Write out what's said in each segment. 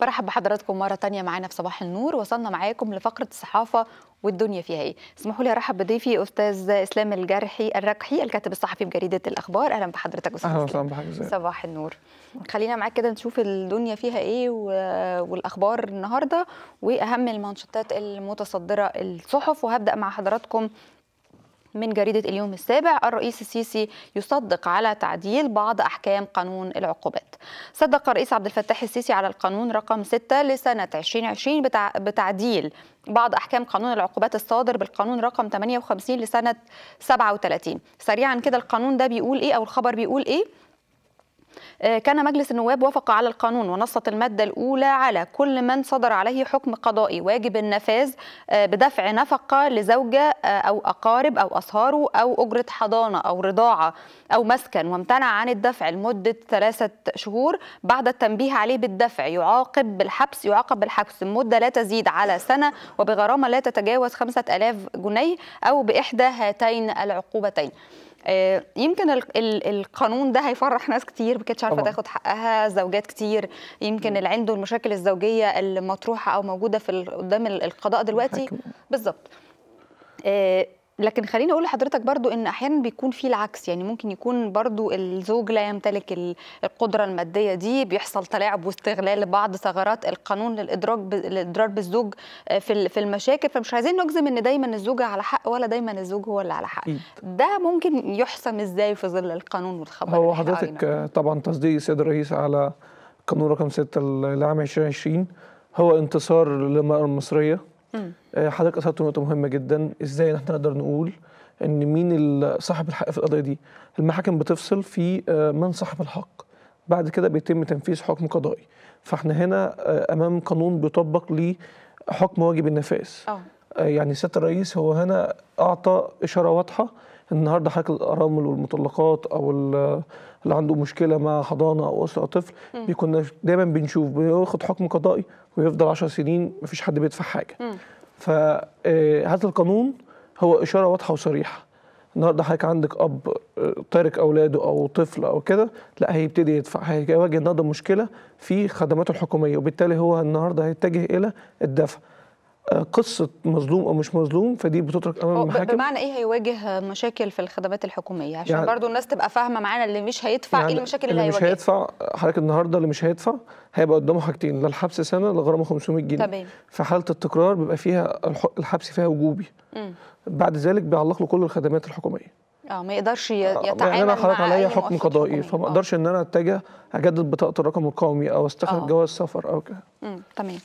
برحب بحضراتكم مرة تانية معانا في صباح النور وصلنا معاكم لفقرة الصحافة والدنيا فيها ايه اسمحوا لي ارحب بضيفي استاذ اسلام الجرحي الرقحي الكاتب الصحفي بجريده الاخبار اهلا بحضرتك استاذ اهلا وسهلا بحضرتك صباح النور خلينا معاك كده نشوف الدنيا فيها ايه والاخبار النهارده واهم المنشطات المتصدره الصحف وهبدا مع حضراتكم من جريدة اليوم السابع الرئيس السيسي يصدق على تعديل بعض أحكام قانون العقوبات صدق الرئيس عبد الفتاح السيسي على القانون رقم 6 لسنة 2020 بتعديل بعض أحكام قانون العقوبات الصادر بالقانون رقم 58 لسنة 37 سريعا كده القانون ده بيقول إيه أو الخبر بيقول إيه آه، كان مجلس النواب وافق على القانون ونصت المادة الأولى على كل من صدر عليه حكم قضائي واجب النفاذ آه، بدفع نفقة لزوجة آه، أو أقارب أو أصهاره أو أجرة حضانة أو رضاعة أو مسكن وامتنع عن الدفع لمدة ثلاثة شهور بعد التنبيه عليه بالدفع يعاقب بالحبس يعاقب بالحبس لمدة لا تزيد على سنة وبغرامة لا تتجاوز 5000 جنيه أو بإحدى هاتين العقوبتين آه، يمكن القانون ده هيفرح ناس كتير ما كانتش عارفه تاخد حقها زوجات كتير يمكن اللي عنده المشاكل الزوجيه المطروحه او موجوده في قدام القضاء دلوقتي بالظبط آه، لكن خليني اقول لحضرتك برضو ان احيانا بيكون في العكس يعني ممكن يكون برضو الزوج لا يمتلك القدره الماديه دي بيحصل تلاعب واستغلال لبعض ثغرات القانون للادراج للاضرار بالزوج آه، في في المشاكل فمش عايزين نجزم ان دايما الزوجه على حق ولا دايما الزوج هو اللي على حق إيه. ده ممكن يحسم ازاي في ظل القانون والخبر هو حضرتك آه، طبعا تصديق السيد الرئيس على قانون رقم 6 لعام 2020 هو انتصار للمراه المصريه اه، حضرتك اثرت نقطه مهمه جدا ازاي ان احنا نقدر نقول ان مين صاحب الحق في القضيه دي المحاكم بتفصل في اه، من صاحب الحق بعد كده بيتم تنفيذ حكم قضائي فاحنا هنا اه، امام قانون بيطبق لحكم واجب النفاذ يعني سياده الرئيس هو هنا اعطى اشاره واضحه النهارده حضرتك الارامل والمطلقات او اللي عنده مشكله مع حضانه او اسره او طفل بيكون دايما بنشوف بياخد حكم قضائي ويفضل 10 سنين مفيش حد بيدفع حاجه فهذا آه، القانون هو اشاره واضحه وصريحه النهارده حضرتك عندك اب آه، تارك اولاده او طفل او كده لا هيبتدي يدفع هيواجه النهارده مشكله في خدماته الحكوميه وبالتالي هو النهارده هيتجه الى الدفع قصه مظلوم او مش مظلوم فدي بتترك امام المحاكم بمعنى ايه هيواجه مشاكل في الخدمات الحكوميه عشان يعني برضو الناس تبقى فاهمه معانا اللي مش هيدفع إيه يعني ايه المشاكل اللي, اللي هيواجهها مش هيدفع حضرتك النهارده اللي مش هيدفع هيبقى قدامه حاجتين لا الحبس سنه لا غرامه 500 جنيه تمام في حاله التكرار بيبقى فيها الحبس فيها وجوبي م. بعد ذلك بيعلق له كل الخدمات الحكوميه اه ما يقدرش يتعامل آه، يعني انا حضرتك عليا حكم قضائي فما آه. اقدرش ان انا اتجه اجدد بطاقه الرقم القومي او استخدم آه. جواز سفر او كده تمام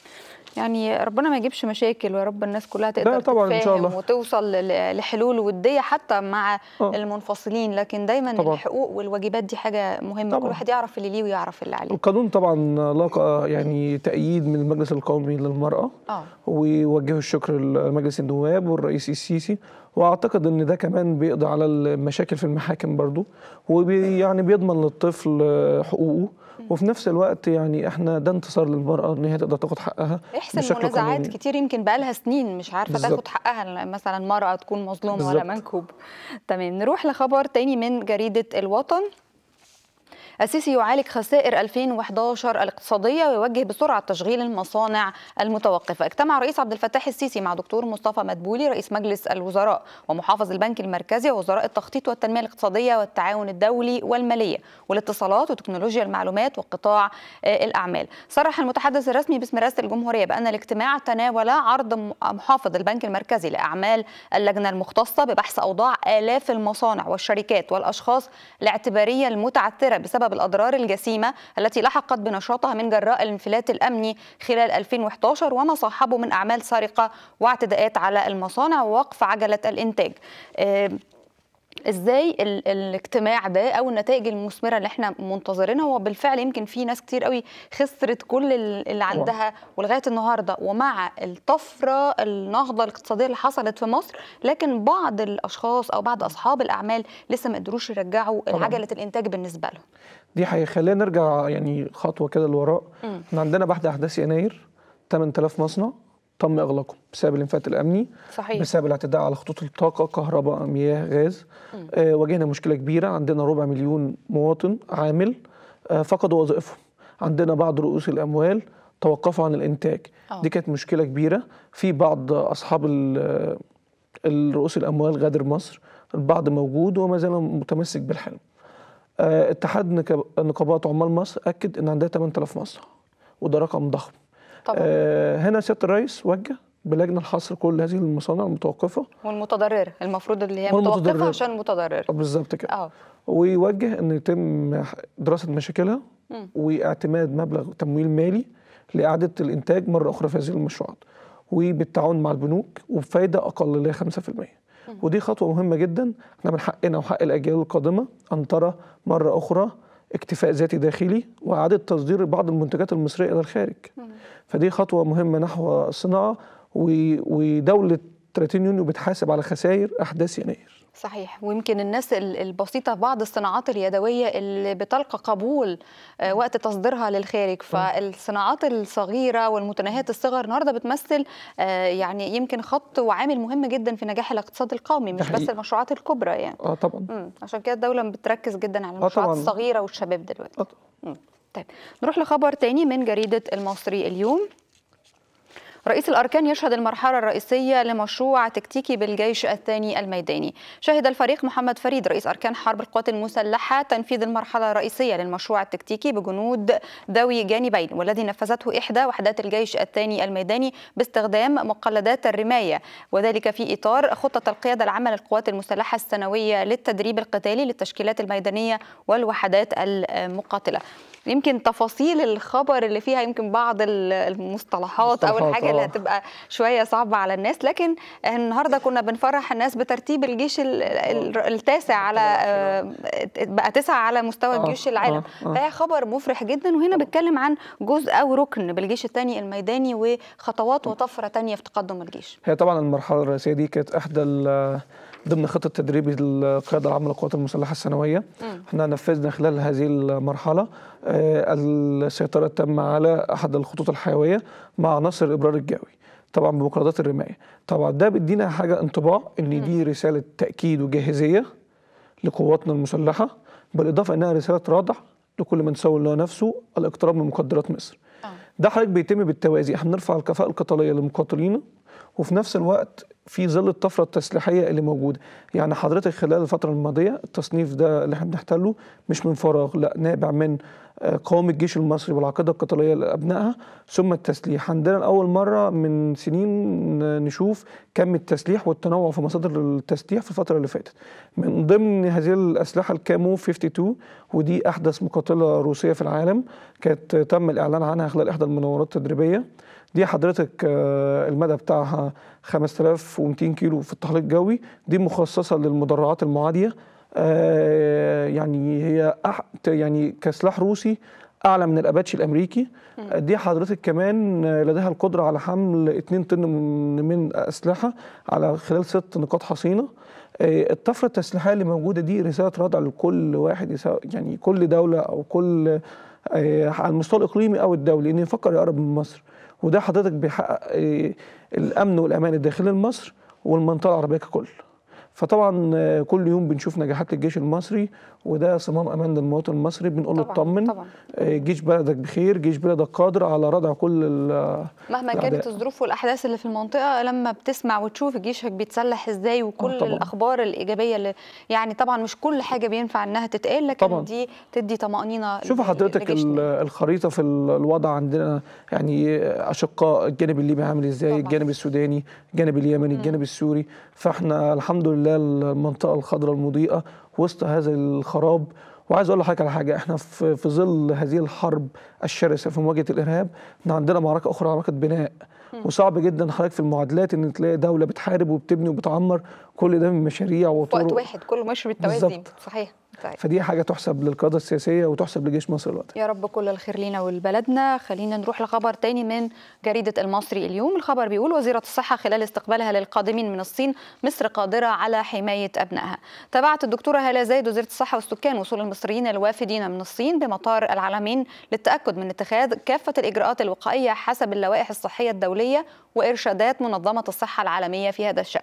يعني ربنا ما يجيبش مشاكل ويا رب الناس كلها تقدر تتفاهم وتوصل لحلول وديه حتى مع آه. المنفصلين لكن دايما طبعا. الحقوق والواجبات دي حاجه مهمه طبعا. كل واحد يعرف اللي ليه ويعرف اللي عليه القانون طبعا لاقى يعني تأييد من المجلس القومي للمرأة آه. ووجه الشكر لمجلس النواب والرئيس السيسي واعتقد ان ده كمان بيقضي على المشاكل في المحاكم برضو ويعني بيضمن للطفل حقوقه وفي نفس الوقت يعني احنا ده انتصار للمراه ان هي تقدر تاخد حقها احسن منازعات قانوني. كتير يمكن بقى لها سنين مش عارفه بالزبط. تاخد حقها مثلا مرأة تكون مظلومه ولا منكوب تمام نروح لخبر تاني من جريده الوطن السيسي يعالج خسائر 2011 الاقتصادية ويوجه بسرعة تشغيل المصانع المتوقفة اجتمع الرئيس عبد الفتاح السيسي مع دكتور مصطفى مدبولي رئيس مجلس الوزراء ومحافظ البنك المركزي ووزراء التخطيط والتنمية الاقتصادية والتعاون الدولي والمالية والاتصالات وتكنولوجيا المعلومات وقطاع آه، الأعمال صرح المتحدث الرسمي باسم رئاسة الجمهورية بأن الاجتماع تناول عرض محافظ البنك المركزي لأعمال اللجنة المختصة ببحث أوضاع آلاف المصانع والشركات والأشخاص الاعتبارية المتعثرة بسبب بسبب الأضرار الجسيمة التي لحقت بنشاطها من جراء الانفلات الأمني خلال 2011 وما صاحبه من أعمال سرقة واعتداءات على المصانع ووقف عجلة الإنتاج آه، ازاي الاجتماع ده او النتائج المثمره اللي احنا منتظرينها هو بالفعل يمكن في ناس كتير قوي خسرت كل اللي عندها ولغايه النهارده ومع الطفره النهضه الاقتصاديه اللي حصلت في مصر لكن بعض الاشخاص او بعض اصحاب الاعمال لسه ما قدروش يرجعوا عجله الانتاج بالنسبه لهم دي حقيقة خلينا نرجع يعني خطوه كده لوراء احنا عندنا بعد احداث يناير 8000 مصنع تم اغلاقه بسبب الانفلات الامني صحيح. بسبب الاعتداء على خطوط الطاقه كهرباء مياه غاز آه واجهنا مشكله كبيره عندنا ربع مليون مواطن عامل آه فقدوا وظائفهم عندنا بعض رؤوس الاموال توقفوا عن الانتاج أوه. دي كانت مشكله كبيره في بعض اصحاب الرؤوس الاموال غادر مصر البعض موجود وما زال متمسك بالحلم آه اتحاد نقابات عمال مصر اكد ان عندها 8000 مصنع وده رقم ضخم طبعا. آه، هنا سياده الرئيس وجه بلجنه الحصر كل هذه المصانع المتوقفه والمتضرره المفروض اللي هي متوقفه عشان متضرره آه، بالظبط كده اه ويوجه ان يتم دراسه مشاكلها م. واعتماد مبلغ تمويل مالي لاعاده الانتاج مره اخرى في هذه المشروعات وبالتعاون مع البنوك وبفايده اقل اللي هي 5% ودي خطوه مهمه جدا احنا من حقنا وحق الاجيال القادمه ان ترى مره اخرى اكتفاء ذاتي داخلي وإعادة تصدير بعض المنتجات المصرية إلى الخارج فدي خطوة مهمة نحو الصناعة ودولة 30 يونيو بتحاسب على خسائر أحداث يناير صحيح ويمكن الناس البسيطه في بعض الصناعات اليدويه اللي بتلقى قبول آه، وقت تصديرها للخارج فالصناعات الصغيره والمتناهيه الصغر النهارده بتمثل آه، يعني يمكن خط وعامل مهم جدا في نجاح الاقتصاد القومي مش بس المشروعات الكبرى يعني اه طبعا عشان كده الدوله بتركز جدا على آه، المشروعات الصغيره والشباب دلوقتي آه. طيب نروح لخبر تاني من جريده المصري اليوم رئيس الأركان يشهد المرحلة الرئيسية لمشروع تكتيكي بالجيش الثاني الميداني شهد الفريق محمد فريد رئيس أركان حرب القوات المسلحة تنفيذ المرحلة الرئيسية للمشروع التكتيكي بجنود ذوي جانبين والذي نفذته إحدى وحدات الجيش الثاني الميداني باستخدام مقلدات الرماية وذلك في إطار خطة القيادة العامة للقوات المسلحة السنوية للتدريب القتالي للتشكيلات الميدانية والوحدات المقاتلة يمكن تفاصيل الخبر اللي فيها يمكن بعض المصطلحات او الحاجه اللي آه. هتبقى شويه صعبه على الناس لكن النهارده كنا بنفرح الناس بترتيب الجيش آه. التاسع على آه، بقى تسعه على مستوى الجيوش العالم فهي خبر مفرح جدا وهنا بتكلم عن جزء او ركن بالجيش الثاني الميداني وخطوات وطفره ثانيه في تقدم الجيش هي طبعا المرحله الرئيسيه دي كانت احدى ضمن خطه تدريب القياده العامه للقوات المسلحه السنويه احنا نفذنا خلال هذه المرحله آه، السيطره التامه على احد الخطوط الحيويه مع عناصر الابرار الجوي طبعا بمقردات الرمايه طبعا ده بيدينا حاجه انطباع ان دي رساله تاكيد وجاهزيه لقواتنا المسلحه بالاضافه انها رساله رادع لكل من سوى الله نفسه الاقتراب من مقدرات مصر آه. ده حضرتك بيتم بالتوازي احنا بنرفع الكفاءه القتاليه لمقاتلينا وفي نفس الوقت في ظل الطفره التسليحيه اللي موجوده يعني حضرتك خلال الفتره الماضيه التصنيف ده اللي احنا بنحتله مش من فراغ لا نابع من قوام الجيش المصري والعقيدة القتالية لأبنائها ثم التسليح عندنا لأول مرة من سنين نشوف كم التسليح والتنوع في مصادر التسليح في الفترة اللي فاتت من ضمن هذه الأسلحة الكامو 52 ودي أحدث مقاتلة روسية في العالم كانت تم الإعلان عنها خلال إحدى المناورات التدريبية دي حضرتك آه، المدى بتاعها 5200 كيلو في التحليق الجوي دي مخصصة للمدرعات المعادية آه، يعني هي يعني كسلاح روسي اعلى من الاباتشي الامريكي دي حضرتك كمان لديها القدره على حمل 2 طن من اسلحه على خلال ست نقاط حصينه آه، الطفره التسليحيه اللي موجوده دي رساله رادع لكل واحد يعني كل دوله او كل آه، على المستوى الاقليمي او الدولي ان يفكر يقرب من مصر وده حضرتك بيحقق الامن والامان الداخلي لمصر والمنطقه العربيه ككل فطبعا آه، كل يوم بنشوف نجاحات الجيش المصري وده صمام امان للمواطن المصري بنقول له اطمن آه، جيش بلدك بخير جيش بلدك قادر على ردع كل مهما كانت الظروف والاحداث اللي في المنطقه لما بتسمع وتشوف جيشك بيتسلح ازاي آه، وكل طبعًا. الاخبار الايجابيه اللي يعني طبعا مش كل حاجه بينفع انها تتقال لكن طبعًا. دي تدي طمانينه شوف حضرتك الخريطه في الوضع عندنا يعني اشقاء الجانب الليبي عامل ازاي طبعًا. الجانب السوداني الجانب اليمني الجانب السوري فاحنا الحمد لله المنطقه الخضراء المضيئه وسط هذا الخراب وعايز اقول لحضرتك على حاجه احنا في, في ظل هذه الحرب الشرسه في مواجهه الارهاب احنا عندنا معركه اخرى معركه بناء وصعب جدا حضرتك في المعادلات ان تلاقي دوله بتحارب وبتبني وبتعمر كل ده من مشاريع وطرق وقت واحد كله ماشي بالتوازي صحيح طيب. فدي حاجه تحسب للقاده السياسيه وتحسب لجيش مصر الوقت يا رب كل الخير لينا ولبلدنا خلينا نروح لخبر تاني من جريده المصري اليوم الخبر بيقول وزيره الصحه خلال استقبالها للقادمين من الصين مصر قادره على حمايه ابنائها تابعت الدكتوره هاله زايد وزيره الصحه والسكان وصول المصريين الوافدين من الصين بمطار العالمين للتاكد من اتخاذ كافه الاجراءات الوقائيه حسب اللوائح الصحيه الدوليه وارشادات منظمه الصحه العالميه في هذا الشان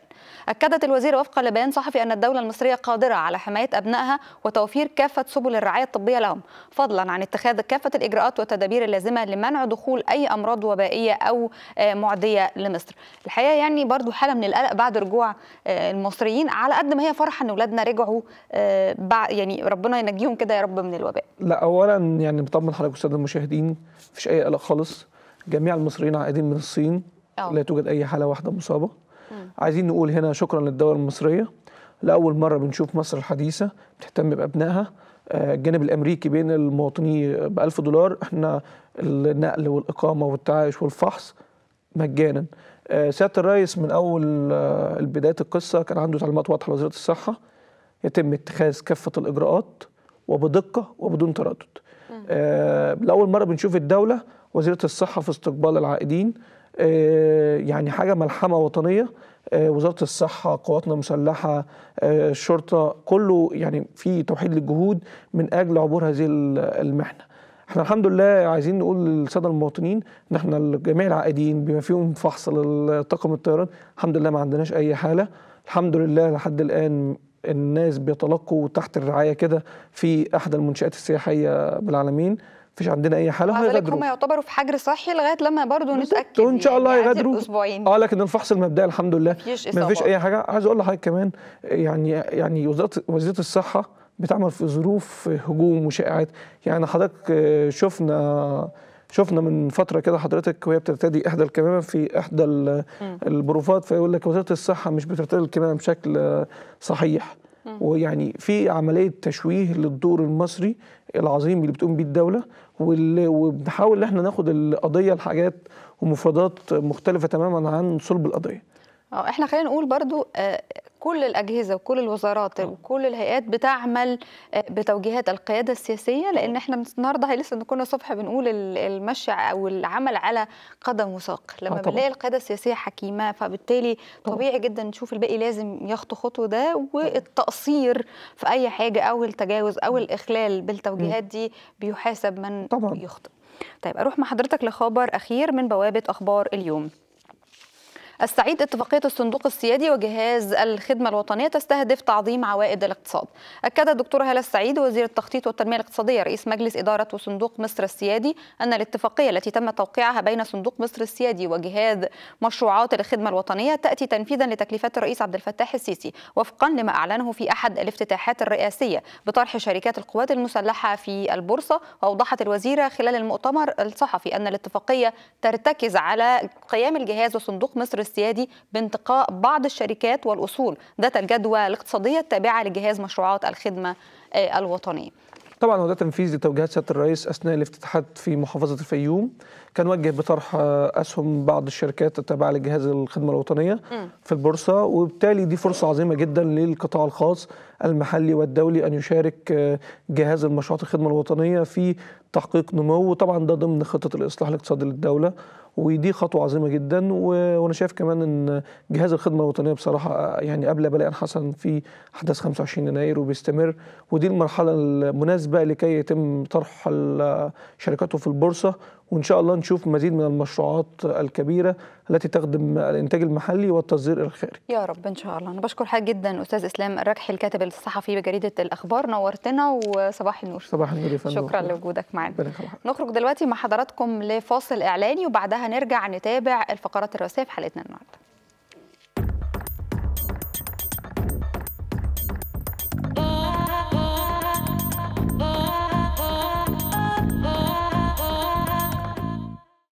أكدت الوزيرة وفقا لبيان صحفي أن الدولة المصرية قادرة على حماية أبنائها وتوفير كافة سبل الرعاية الطبية لهم فضلا عن اتخاذ كافة الإجراءات والتدابير اللازمة لمنع دخول أي أمراض وبائية أو آه، معدية لمصر الحقيقة يعني برضو حالة من القلق بعد رجوع آه، المصريين على قد ما هي فرحة أن أولادنا رجعوا آه، يعني ربنا ينجيهم كده يا رب من الوباء لا أولا يعني بطمن حضرتك أستاذ المشاهدين مفيش أي قلق خالص جميع المصريين عائدين من الصين أوه. لا توجد أي حالة واحدة مصابة عايزين نقول هنا شكرا للدوله المصريه لاول مره بنشوف مصر الحديثه بتهتم بابنائها آه، الجانب الامريكي بين المواطنين ب 1000 دولار احنا النقل والاقامه والتعايش والفحص مجانا آه، سياده الرئيس من اول آه، بدايه القصه كان عنده تعليمات واضحه لوزاره الصحه يتم اتخاذ كافه الاجراءات وبدقه وبدون تردد لاول مره بنشوف الدوله وزيره الصحه في استقبال العائدين آه، يعني حاجه ملحمه وطنيه آه، وزاره الصحه قواتنا المسلحه آه، الشرطه كله يعني في توحيد للجهود من اجل عبور هذه المحنه احنا الحمد لله عايزين نقول للساده المواطنين ان احنا جميع العائدين بما فيهم فحص للطاقم الطيران الحمد لله ما عندناش اي حاله الحمد لله لحد الان الناس بيتلقوا تحت الرعايه كده في احدى المنشات السياحيه بالعالمين فيش عندنا اي حاله وهيغادروا هم يعتبروا في حجر صحي لغايه لما برضه نتاكد ان شاء الله يعني هيغادروا اه لكن الفحص المبدئي الحمد لله مفيش اي حاجه عايز اقول لحضرتك كمان يعني يعني وزاره وزاره الصحه بتعمل في ظروف هجوم وشائعات يعني حضرتك آه، شفنا شفنا من فتره كده حضرتك وهي بترتدي احدى الكمامه في احدى البروفات فيقول لك وزاره الصحه مش بترتدي الكمامه بشكل صحيح ويعني في عمليه تشويه للدور المصري العظيم اللي بتقوم بيه الدوله وبنحاول ان احنا ناخد القضيه لحاجات ومفردات مختلفه تماما عن صلب القضيه اه احنا خلينا نقول برضو آه، كل الاجهزه وكل الوزارات اه. وكل الهيئات بتعمل آه، بتوجيهات القياده السياسيه لان احنا النهارده لسه كنا الصبح بنقول المشي او العمل على قدم وساق لما بنلاقي القياده السياسيه حكيمه فبالتالي طبيعي جدا نشوف الباقي لازم يخطو خطوه ده والتقصير في اي حاجه او التجاوز او الاخلال بالتوجيهات دي بيحاسب من طبعا. يخطئ طيب اروح مع حضرتك لخبر اخير من بوابه اخبار اليوم السعيد اتفاقية الصندوق السيادي وجهاز الخدمة الوطنية تستهدف تعظيم عوائد الاقتصاد أكد الدكتور هلا السعيد وزير التخطيط والتنمية الاقتصادية رئيس مجلس إدارة وصندوق مصر السيادي أن الاتفاقية التي تم توقيعها بين صندوق مصر السيادي وجهاز مشروعات الخدمة الوطنية تأتي تنفيذا لتكليفات الرئيس عبد الفتاح السيسي وفقا لما أعلنه في أحد الافتتاحات الرئاسية بطرح شركات القوات المسلحة في البورصة وأوضحت الوزيرة خلال المؤتمر الصحفي أن الاتفاقية ترتكز على قيام الجهاز وصندوق مصر السيادي بانتقاء بعض الشركات والأصول ذات الجدوى الاقتصادية التابعة لجهاز مشروعات الخدمة آه، الوطنية طبعا وده تنفيذ لتوجيهات سياده الرئيس اثناء الافتتاحات في محافظه الفيوم كان وجه بطرح آه، اسهم بعض الشركات التابعه لجهاز الخدمه الوطنيه م. في البورصه وبالتالي دي فرصه عظيمه جدا للقطاع الخاص المحلي والدولي ان يشارك آه، جهاز المشروعات الخدمه الوطنيه في تحقيق نمو وطبعا ده ضمن خطه الاصلاح الاقتصادي للدوله ودي خطوه عظيمه جدا وانا شايف كمان ان جهاز الخدمه الوطنيه بصراحه يعني قبل بلاء حسن في احداث 25 يناير وبيستمر ودي المرحله المناسبه لكي يتم طرح شركاته في البورصه وإن شاء الله نشوف مزيد من المشروعات الكبيرة التي تخدم الإنتاج المحلي والتصدير الخارجي يا رب إن شاء الله أنا بشكر حضرتك جدا أستاذ إسلام الركحي الكاتب الصحفي بجريدة الأخبار نورتنا وصباح النور صباح النور يا فندم شكرا لوجودك معنا نخرج دلوقتي مع حضراتكم لفاصل إعلاني وبعدها نرجع نتابع الفقرات الرئيسية في حلقتنا النهارده